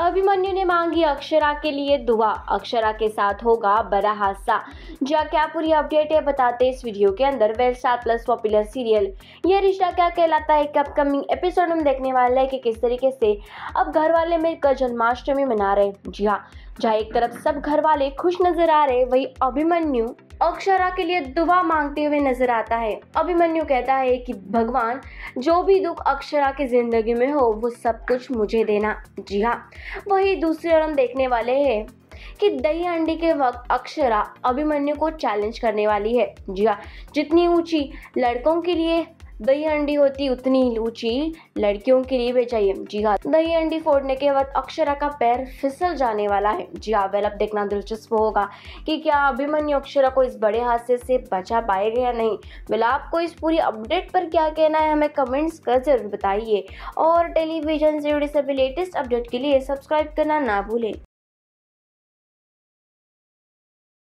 अभिमन्यु ने मांगी अक्षरा के लिए दुआ अक्षरा के साथ होगा बड़ा हादसा जा क्या पूरी अपडेट है बताते इस वीडियो के अंदर वेल सात प्लस पॉपुलर सीरियल ये रिश्ता क्या कहलाता है अपकमिंग एपिसोड में देखने वाले है कि किस तरीके से अब घर वाले मिलकर जन्माष्टमी मना रहे जी हाँ जहाँ एक तरफ सब घर वाले खुश नजर आ रहे वही अभिमन्यु अक्षरा के लिए दुआ मांगते हुए नजर आता है अभिमन्यु कहता है कि भगवान जो भी दुख अक्षरा की जिंदगी में हो वो सब कुछ मुझे देना जी हाँ वही दूसरी ओर हम देखने वाले हैं कि दही हंडी के वक्त अक्षरा अभिमन्यु को चैलेंज करने वाली है जी हाँ जितनी ऊंची लड़कों के लिए दही हंडी होती उतनी ऊंची लड़कियों के लिए बेचाइए जी हाँ दही हंडी फोड़ने के बाद अक्षरा का पैर फिसल जाने वाला है जी हाँ वेल अब देखना दिलचस्प होगा कि क्या अभिमन्यु अक्षरा को इस बड़े हादसे से बचा पाएगा या नहीं वेल आपको इस पूरी अपडेट पर क्या कहना है हमें कमेंट्स कर जरूर बताइए और टेलीविजन से जुड़े सभी लेटेस्ट अपडेट के लिए सब्सक्राइब करना ना भूलें